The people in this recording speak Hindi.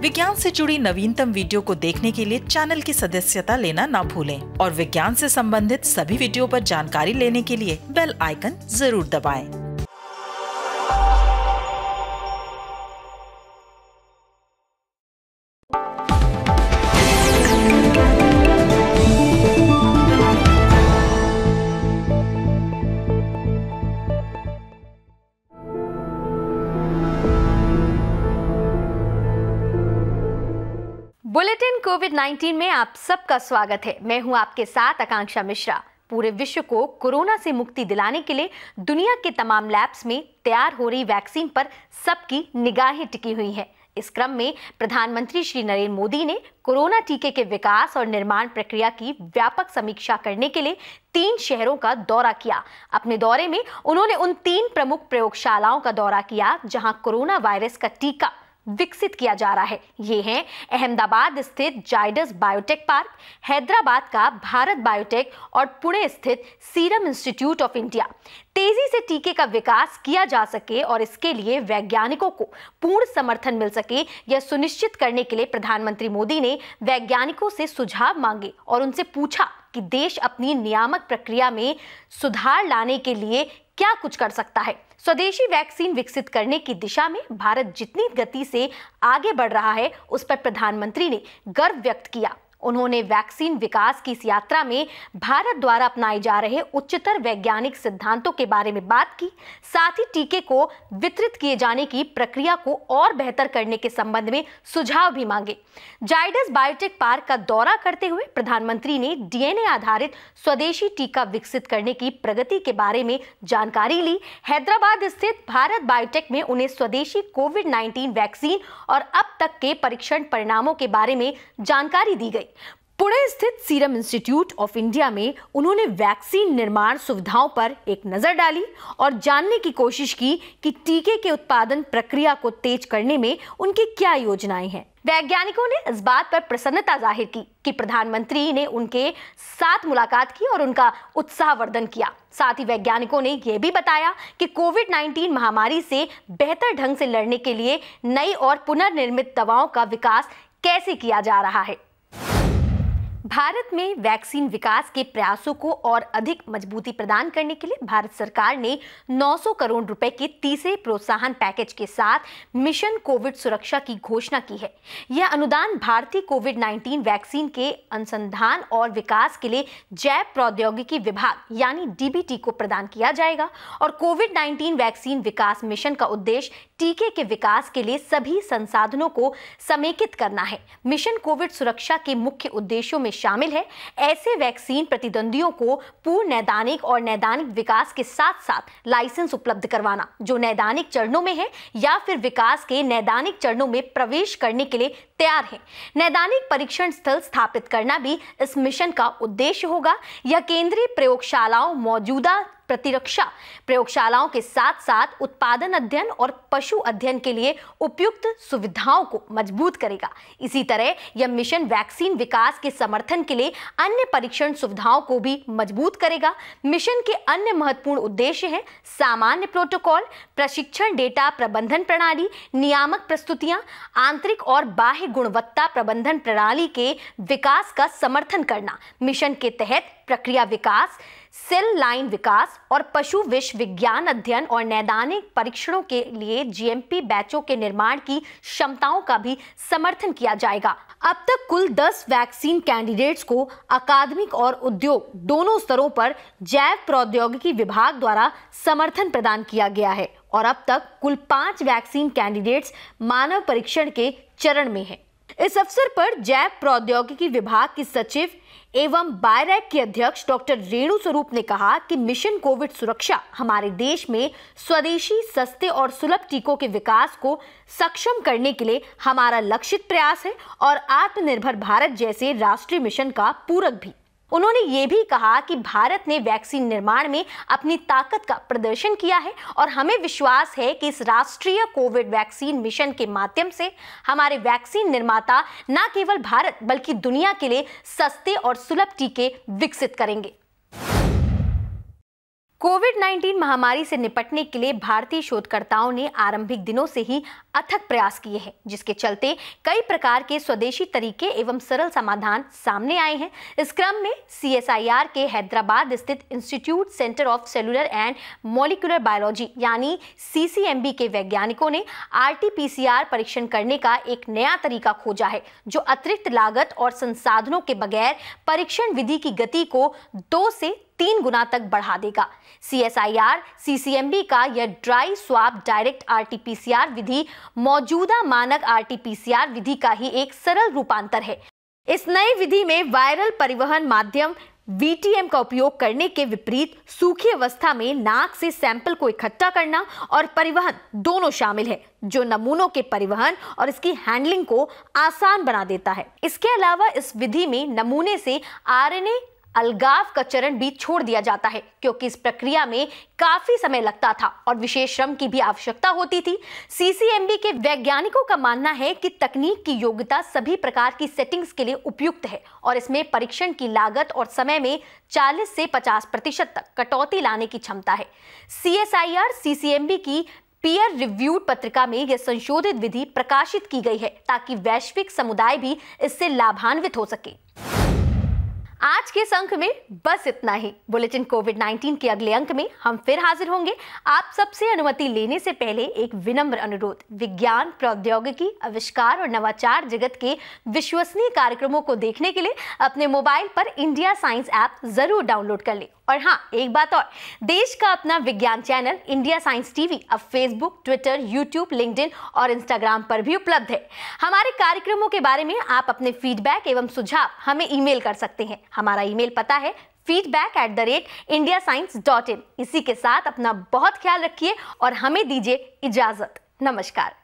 विज्ञान से जुड़ी नवीनतम वीडियो को देखने के लिए चैनल की सदस्यता लेना ना भूलें और विज्ञान से संबंधित सभी वीडियो पर जानकारी लेने के लिए बेल आइकन जरूर दबाएं। बुलेटिन कोविड 19 में आप सबका स्वागत है मैं हूं आपके साथ आकांक्षा मिश्रा पूरे विश्व को कोरोना से मुक्ति दिलाने के लिए दुनिया के तमाम लैब्स में तैयार हो रही वैक्सीन पर सबकी निगाहें टिकी हुई हैं इस क्रम में प्रधानमंत्री श्री नरेंद्र मोदी ने कोरोना टीके के विकास और निर्माण प्रक्रिया की व्यापक समीक्षा करने के लिए तीन शहरों का दौरा किया अपने दौरे में उन्होंने उन तीन प्रमुख प्रयोगशालाओं का दौरा किया जहां कोरोना वायरस का टीका विकसित किया जा रहा है ये है अहमदाबाद स्थित जाइडस बायोटेक पार्क हैदराबाद का भारत बायोटेक और पुणे स्थित सीरम इंस्टीट्यूट ऑफ इंडिया तेजी से टीके का विकास किया जा सके और इसके लिए वैज्ञानिकों को पूर्ण समर्थन मिल सके यह सुनिश्चित करने के लिए प्रधानमंत्री मोदी ने वैज्ञानिकों से सुझाव मांगे और उनसे पूछा कि देश अपनी नियामक प्रक्रिया में सुधार लाने के लिए क्या कुछ कर सकता है स्वदेशी वैक्सीन विकसित करने की दिशा में भारत जितनी गति से आगे बढ़ रहा है उस पर प्रधानमंत्री ने गर्व व्यक्त किया उन्होंने वैक्सीन विकास की इस यात्रा में भारत द्वारा अपनाए जा रहे उच्चतर वैज्ञानिक सिद्धांतों के बारे में बात की साथ ही टीके को वितरित किए जाने की प्रक्रिया को और बेहतर करने के संबंध में सुझाव भी मांगे जाइडस बायोटेक पार्क का दौरा करते हुए प्रधानमंत्री ने डीएनए आधारित स्वदेशी टीका विकसित करने की प्रगति के बारे में जानकारी ली हैदराबाद स्थित भारत बायोटेक में उन्हें स्वदेशी कोविड 19 वैक्सीन और अब तक के परीक्षण परिणामों के बारे में जानकारी दी गई पुणे स्थित सीरम इंस्टीट्यूट ऑफ इंडिया में उन्होंने वैक्सीन निर्माण सुविधाओं पर एक नज़र डाली और जानने की कोशिश की कि टीके के उत्पादन प्रक्रिया को तेज करने में उनकी क्या योजनाएं हैं वैज्ञानिकों ने इस बात पर प्रसन्नता जाहिर की कि प्रधानमंत्री ने उनके साथ मुलाकात की और उनका उत्साहवर्धन किया साथ ही वैज्ञानिकों ने यह भी बताया कि कोविड 19 महामारी से बेहतर ढंग से लड़ने के लिए नई और पुनर्निर्मित दवाओं का विकास कैसे किया जा रहा है भारत में वैक्सीन विकास के प्रयासों को और अधिक मजबूती प्रदान करने के लिए भारत सरकार ने 900 करोड़ रुपए के तीसरे प्रोत्साहन पैकेज के साथ मिशन कोविड सुरक्षा की घोषणा की है यह अनुदान भारतीय कोविड 19 वैक्सीन के अनुसंधान और विकास के लिए जैव प्रौद्योगिकी विभाग यानी डीबीटी को प्रदान किया जाएगा और कोविड नाइन्टीन वैक्सीन विकास मिशन का उद्देश्य टीके के विकास के लिए सभी संसाधनों को समेकित करना है मिशन कोविड सुरक्षा के मुख्य उद्देश्यों में शामिल है ऐसे वैक्सीन प्रतिद्वंदियों को पूर्ण नैदानिक और नैदानिक विकास के साथ साथ लाइसेंस उपलब्ध करवाना जो नैदानिक चरणों में है या फिर विकास के नैदानिक चरणों में प्रवेश करने के लिए तैयार है नैदानिक परीक्षण स्थल स्थापित करना भी इस मिशन का उद्देश्य होगा यह केंद्रीय प्रयोगशालाओं मौजूदा प्रतिरक्षा प्रयोगशालाओं के साथ साथ उत्पादन अध्ययन और पशु अध्ययन के लिए उपयुक्त सुविधाओं को मजबूत करेगा इसी तरह यह मिशन वैक्सीन विकास के समर्थन के लिए अन्य परीक्षण सुविधाओं को भी मजबूत करेगा मिशन के अन्य महत्वपूर्ण उद्देश्य हैं सामान्य प्रोटोकॉल प्रशिक्षण डेटा प्रबंधन प्रणाली नियामक प्रस्तुतियां आंतरिक और बाह्य गुणवत्ता प्रबंधन प्रणाली के विकास का समर्थन करना मिशन के तहत प्रक्रिया विकास सेल लाइन विकास और पशु विश्व विज्ञान अध्ययन और नैदानिक परीक्षणों के लिए जीएमपी बैचों के निर्माण की क्षमताओं का भी समर्थन किया जाएगा अब तक कुल 10 वैक्सीन कैंडिडेट्स को अकादमिक और उद्योग दोनों स्तरों पर जैव प्रौद्योगिकी विभाग द्वारा समर्थन प्रदान किया गया है और अब तक कुल पांच वैक्सीन कैंडिडेट्स मानव परीक्षण के चरण में हैं। इस अवसर पर जैव प्रौद्योगिकी विभाग की सचिव एवं बायरैक के अध्यक्ष डॉक्टर रेणु स्वरूप ने कहा कि मिशन कोविड सुरक्षा हमारे देश में स्वदेशी सस्ते और सुलभ टीकों के विकास को सक्षम करने के लिए हमारा लक्षित प्रयास है और आत्मनिर्भर भारत जैसे राष्ट्रीय मिशन का पूरक भी उन्होंने ये भी कहा कि भारत ने वैक्सीन निर्माण में अपनी ताकत का प्रदर्शन किया है और हमें विश्वास है कि इस राष्ट्रीय कोविड वैक्सीन मिशन के माध्यम से हमारे वैक्सीन निर्माता न केवल भारत बल्कि दुनिया के लिए सस्ते और सुलभ टीके विकसित करेंगे कोविड 19 महामारी से निपटने के लिए भारतीय शोधकर्ताओं ने आरंभिक दिनों से ही अथक प्रयास किए हैं जिसके चलते कई प्रकार के स्वदेशी तरीके एवं सरल समाधान सामने आए हैं इस क्रम में सीएसआईआर के हैदराबाद स्थित institute centre of cellular and molecular biology यानी सीसीएमबी के वैज्ञानिकों ने आर परीक्षण करने का एक नया तरीका खोजा है जो अतिरिक्त लागत और संसाधनों के बगैर परीक्षण विधि की गति को दो से तीन गुना तक बढ़ा देगा सीएसआईआर सीसीएमबी का यह ड्राई स्वाब डायरेक्ट आरटीपीसीआर विधि मौजूदा मानक आरटीपीसीआर विधि का ही एक सरल रूपांतर है इस नई विधि में वायरल परिवहन माध्यम वीटीएम का उपयोग करने के विपरीत सूखी अवस्था में नाक से सैंपल को इकट्ठा करना और परिवहन दोनों शामिल है जो नमूनों के परिवहन और इसकी हैंडलिंग को आसान बना देता है इसके अलावा इस विधि में नमूने से आरएनए अलगाव का चरण भी छोड़ दिया जाता है क्योंकि इस प्रक्रिया में काफी समय लगता था और विशेष श्रम की भी आवश्यकता होती थी सीसीएमबी के वैज्ञानिकों का मानना है कि तकनीक की योग्यता सभी प्रकार की सेटिंग्स के लिए उपयुक्त है और इसमें परीक्षण की लागत और समय में 40 से 50 प्रतिशत तक कटौती लाने की क्षमता है C S I R CCMB की पीयर रिव्यूड पत्रिका में यह संशोधित विधि प्रकाशित की गई है ताकि वैश्विक समुदाय भी इससे लाभान्वित हो सके आज के इस अंक में बस इतना ही बुलेटिन कोविड 19 के अगले अंक में हम फिर हाजिर होंगे आप सबसे अनुमति लेने से पहले एक विनम्र अनुरोध विज्ञान प्रौद्योगिकी आविष्कार और नवाचार जगत के विश्वसनीय कार्यक्रमों को देखने के लिए अपने मोबाइल पर इंडिया साइंस ऐप जरूर डाउनलोड कर लें और हाँ एक बात और देश का अपना विज्ञान चैनल इंडिया साइंस टीवी अब फेसबुक ट्विटर यूट्यूब लिंकड और इंस्टाग्राम पर भी उपलब्ध है हमारे कार्यक्रमों के बारे में आप अपने फीडबैक एवं सुझाव हमें ईमेल कर सकते हैं हमारा ईमेल पता है feedback at the rate India science dot in इसी के साथ अपना बहुत ख्याल रखिए और हमें दीजिए इजाज़त नमस्कार